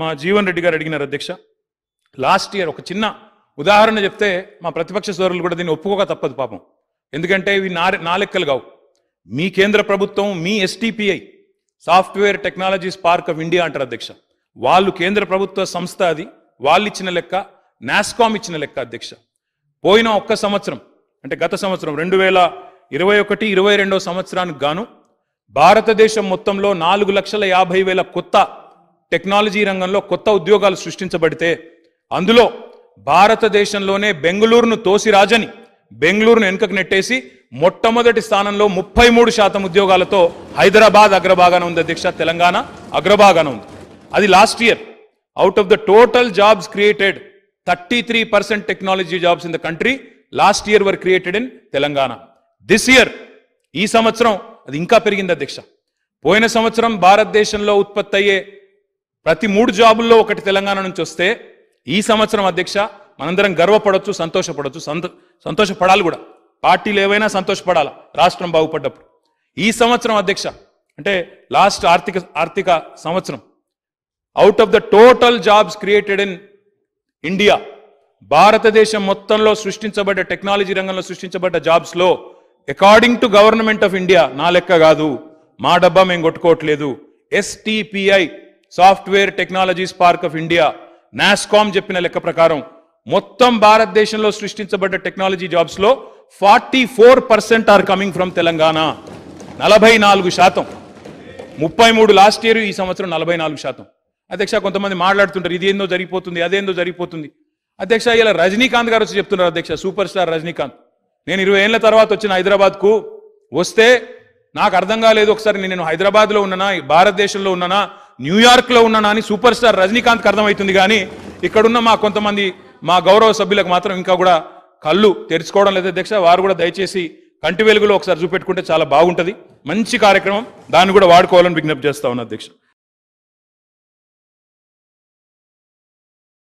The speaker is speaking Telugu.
మా జీవన్ రెడ్డి గారు అడిగినారు అధ్యక్ష లాస్ట్ ఇయర్ ఒక చిన్న ఉదాహరణ చెప్తే మా ప్రతిపక్ష సోదరులు కూడా దీన్ని ఒప్పుకోక తప్పదు పాపం ఎందుకంటే ఇవి నా నా లెక్కలు కావు మీ కేంద్ర ప్రభుత్వం మీ STPI software technologies park of India అంటారు అధ్యక్ష వాళ్ళు కేంద్ర ప్రభుత్వ సంస్థ అది వాళ్ళు ఇచ్చిన లెక్క నాస్కామ్ ఇచ్చిన లెక్క అధ్యక్ష పోయిన ఒక్క సంవత్సరం అంటే గత సంవత్సరం రెండు వేల ఇరవై ఒకటి ఇరవై రెండో సంవత్సరానికి గాను భారతదేశం మొత్తంలో నాలుగు లక్షల యాభై వేల కొత్త టెక్నాలజీ రంగంలో కొత్త ఉద్యోగాలు సృష్టించబడితే అందులో భారతదేశంలోనే బెంగళూరును తోసిరాజని బెంగళూరును వెనుకకు నెట్టేసి మొట్టమొదటి స్థానంలో ముప్పై మూడు శాతం ఉద్యోగాలతో హైదరాబాద్ అగ్రభాగాన ఉంది అధ్యక్ష తెలంగాణ అగ్రభాగాన ఉంది అది last year out of the total jobs created thirty three percent technology jobs in the country last year were created in Telangana this year ఈ సంవత్సరం అది ఇంకా పెరిగింది అధ్యక్ష పోయిన సంవత్సరం భారతదేశంలో ఉత్పత్తి అయ్యే ప్రతి మూడు జాబుల్లో ఒకటి తెలంగాణ నుంచి వస్తే ఈ సంవత్సరం అధ్యక్ష మనందరం గర్వపడవచ్చు సంతోషపడవచ్చు సంతో సంతోషపడాలి కూడా పార్టీలు ఏవైనా సంతోషపడాలా రాష్ట్రం బాగుపడ్డప్పుడు ఈ సంవత్సరం అధ్యక్ష అంటే లాస్ట్ ఆర్థిక ఆర్థిక సంవత్సరం out of the total jobs created in India భారతదేశం మొత్తంలో సృష్టించబడ్డ టెక్నాలజీ రంగంలో సృష్టించబడ్డ జాబ్స్లో according to government of India నా లెక్క కాదు మా డబ్బా మేము కొట్టుకోవట్లేదు STPI software technologies park of India NASSCOM చెప్పిన లెక్క ప్రకారం మొత్తం భారతదేశంలో సృష్టించబడ్డ టెక్నాలజీ జాబ్స్లో forty four percent are coming from Telangana నలభై నాలుగు శాతం ముప్పై మూడు లాస్ట్ ఇయర్ ఈ సంవత్సరం నలభై నాలుగు శాతం అధ్యక్ష కొంతమంది మాట్లాడుతుంటారు ఇది ఏందో జరిగిపోతుంది అదేందో జరిగిపోతుంది అధ్యక్ష ఇలా రజనీకాంత్ గారు వచ్చి చెప్తున్నారు అధ్యక్ష సూపర్ స్టార్ రజనీకాంత్ నేను ఇరవై ఏళ్ళ తర్వాత వచ్చిన హైదరాబాద్కు వస్తే నాకు అర్థం కాలేదు ఒకసారి నేను హైదరాబాద్లో ఉన్నానా భారతదేశంలో ఉన్నానా న్యూయార్క్లో అని సూపర్ స్టార్ రజనీకాంత్కి అర్థమవుతుంది కానీ ఇక్కడున్న మా కొంతమంది మా గౌరవ సభ్యులకు మాత్రం ఇంకా కూడా కళ్ళు తెరుచుకోవడం లేదా అధ్యక్ష వారు కూడా దయచేసి కంటి వెలుగులో ఒకసారి చూపెట్టుకుంటే చాలా బాగుంటుంది మంచి కార్యక్రమం దాన్ని కూడా వాడుకోవాలని విజ్ఞప్తి చేస్తా ఉన్నా అధ్యక్ష